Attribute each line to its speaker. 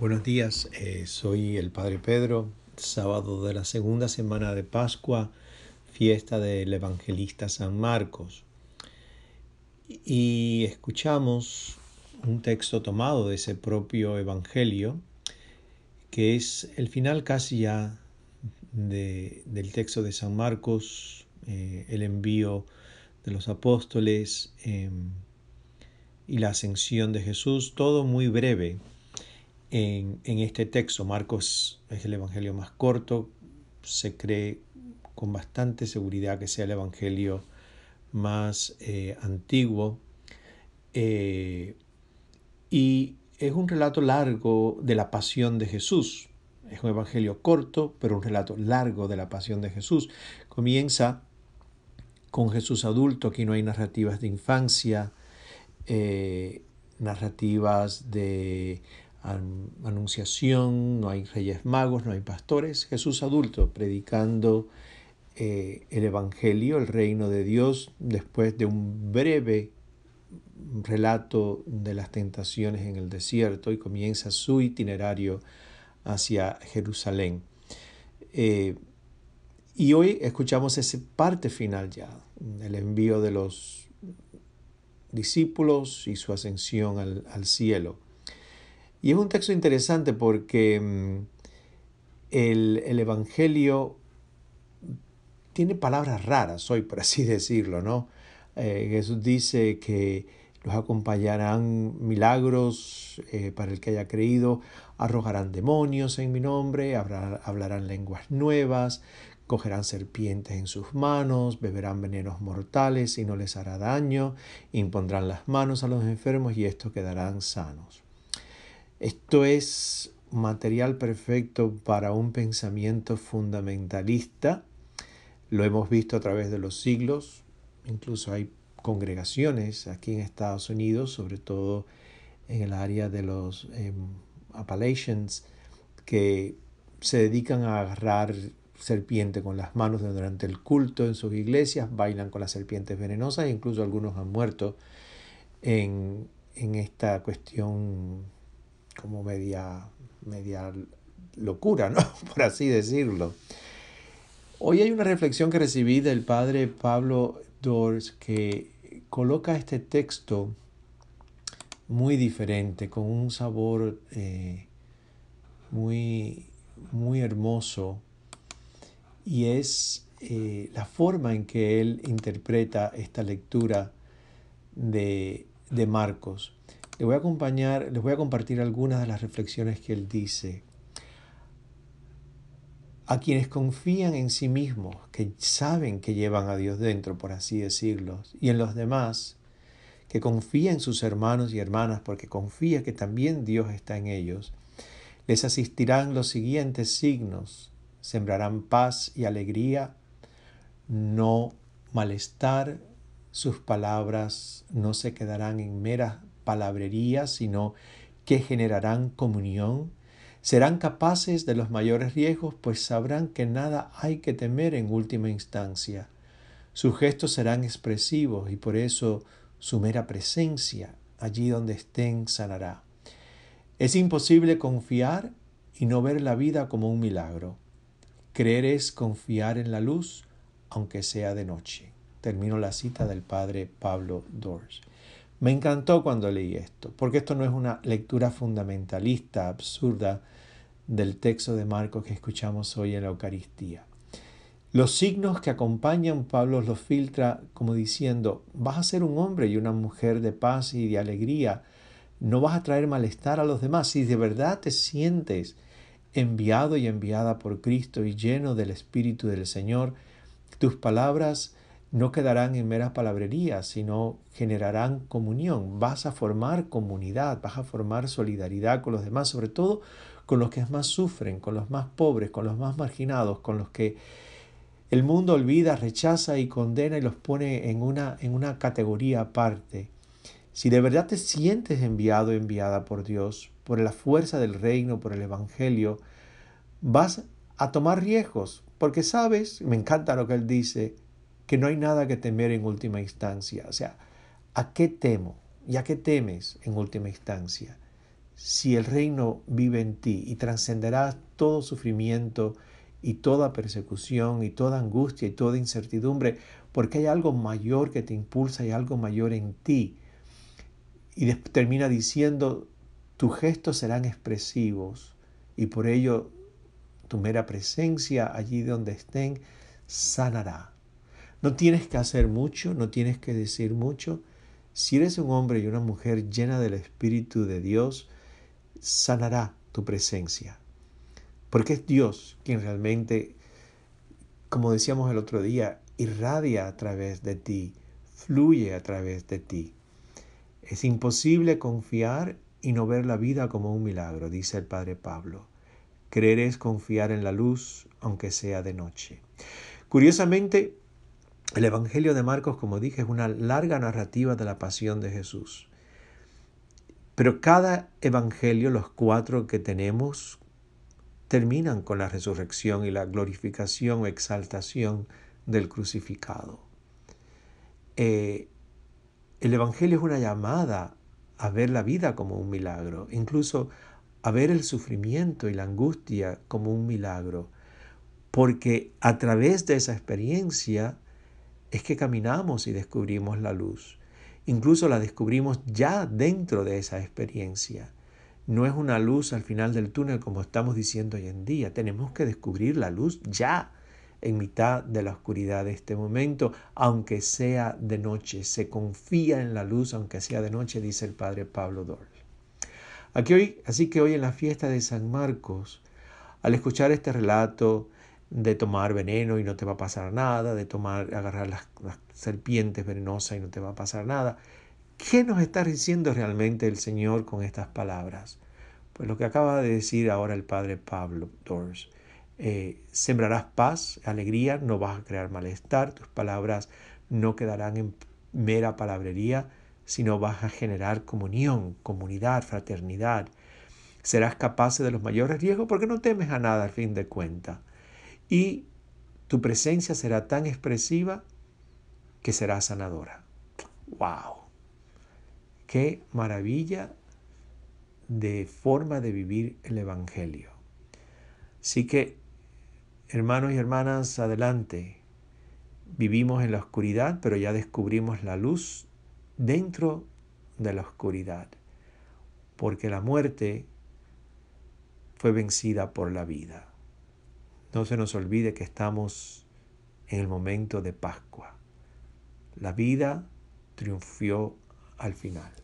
Speaker 1: Buenos días, eh, soy el Padre Pedro, sábado de la segunda semana de Pascua, fiesta del Evangelista San Marcos. Y escuchamos un texto tomado de ese propio Evangelio, que es el final casi ya del texto de San Marcos, eh, el envío de los apóstoles em, y la ascensión de Jesús, todo muy breve en, este texto. Marcos es el evangelio más corto, se cree con bastante seguridad que sea el evangelio más eh, antiguo. Eh, y es un relato largo de la pasión de Jesús. Es un evangelio corto, pero un relato largo de la pasión de Jesús. Comienza con Jesús adulto, aquí no hay narrativas de infancia, eh, narrativas de anunciación, no hay reyes magos, no hay pastores. Jesús adulto predicando eh, el Evangelio, el reino de Dios, después de un breve relato de las tentaciones en el desierto y comienza su itinerario hacia Jerusalén. Eh, y hoy escuchamos esa parte final ya, el envío de los discípulos y su ascensión al cielo. Y es un texto interesante porque mm, el, Evangelio tiene palabras raras hoy, por así decirlo, ¿no? Eh, Jesús dice que los acompañarán milagros eh, para el que haya creído, arrojarán demonios en mi nombre, hablarán lenguas nuevas, cogerán serpientes en sus manos, beberán venenos mortales y no les hará daño, impondrán las manos a los enfermos y estos quedarán sanos. Esto es material perfecto para un pensamiento fundamentalista. Lo hemos visto a través de los siglos. Incluso hay congregaciones aquí en Estados Unidos, sobre todo en el área de los em, Appalachians, que se dedican a agarrar serpiente con las manos durante el culto en sus iglesias, bailan con las serpientes venenosas, incluso algunos han muerto en, en esta cuestión como media, locura, ¿no? Por así decirlo. Hoy hay una reflexión que recibí del padre Pablo Dors que coloca este texto muy diferente, con un sabor eh, muy, muy hermoso, y es eh, la forma en que él interpreta esta lectura de, de Marcos. Les voy a acompañar, les voy a compartir algunas de las reflexiones que él dice. A quienes confían en sí mismos, que saben que llevan a Dios dentro, por así decirlo, y en los demás, que confía en sus hermanos y hermanas porque confía que también Dios está en ellos, les asistirán los siguientes signos. Sembrarán paz y alegría, no malestar, sus palabras no se quedarán en meras sino que generarán comunión. Serán capaces de los mayores riesgos, pues sabrán que nada hay que temer en última instancia. Sus gestos serán expresivos y por eso su mera presencia allí donde estén sanará. Es imposible confiar y no ver la vida como un milagro. Creer es confiar en la luz, aunque sea de noche. Termino la cita del padre Pablo Dors. Me encantó cuando leí esto, porque esto no es una lectura fundamentalista, absurda, del texto de Marcos que escuchamos hoy en la Eucaristía. Los signos que acompañan, Pablo los filtra como diciendo, vas a ser un hombre y una mujer de paz y de alegría, no vas a traer malestar a los demás. Si de verdad te sientes enviado y enviada por Cristo y lleno del Espíritu del Señor, tus palabras no quedarán en meras palabrerías, sino generarán comunión. Vas a formar comunidad, vas a formar solidaridad con los demás, sobre todo con los que más sufren, con los más pobres, con los más marginados, con los que el mundo olvida, rechaza y condena y los pone en una, en una categoría aparte. Si de verdad te sientes enviado, enviada por Dios, por la fuerza del reino, por el Evangelio, vas a tomar riesgos, porque sabes, me encanta lo que él dice, que no hay nada que temer en última instancia. O sea, ¿a qué temo? ¿Y a qué temes en última instancia? Si el reino vive en ti y trascenderás todo sufrimiento y toda persecución y toda angustia y toda incertidumbre, porque hay algo mayor que te impulsa y algo mayor en ti. Y termina diciendo, tus gestos serán expresivos y por ello tu mera presencia allí donde estén sanará. No tienes que hacer mucho, no tienes que decir mucho. Si eres un hombre y una mujer llena del Espíritu de Dios, sanará tu presencia. Porque es Dios quien realmente, como decíamos el otro día, irradia a través de ti, fluye a través de ti. Es imposible confiar y no ver la vida como un milagro, dice el Padre Pablo. Creer es confiar en la luz, aunque sea de noche. Curiosamente, el Evangelio de Marcos, como dije, es una larga narrativa de la pasión de Jesús. Pero cada Evangelio, los cuatro que tenemos, terminan con la resurrección y la glorificación o exaltación del crucificado. Eh, el Evangelio es una llamada a ver la vida como un milagro, incluso a ver el sufrimiento y la angustia como un milagro, porque a través de esa experiencia, es que caminamos y descubrimos la luz. Incluso la descubrimos ya dentro de esa experiencia. No es una luz al final del túnel como estamos diciendo hoy en día. Tenemos que descubrir la luz ya en mitad de la oscuridad de este momento, aunque sea de noche. Se confía en la luz, aunque sea de noche, dice el padre Pablo Dor. Aquí hoy, así que hoy en la fiesta de San Marcos, al escuchar este relato, de tomar veneno y no te va a pasar nada, de tomar, agarrar las, serpientes venenosas y no te va a pasar nada. ¿Qué nos está diciendo realmente el Señor con estas palabras? Pues lo que acaba de decir ahora el padre Pablo Dors. Eh, sembrarás paz, alegría, no vas a crear malestar, tus palabras no quedarán en mera palabrería, sino vas a generar comunión, comunidad, fraternidad. Serás capaz de los mayores riesgos porque no temes a nada al fin de cuentas y tu presencia será tan expresiva que será sanadora. ¡Wow! ¡Qué maravilla de forma de vivir el Evangelio! Así que, hermanos y hermanas, adelante. Vivimos en la oscuridad, pero ya descubrimos la luz dentro de la oscuridad, porque la muerte fue vencida por la vida. No se nos olvide que estamos en el momento de Pascua. La vida triunfó al final.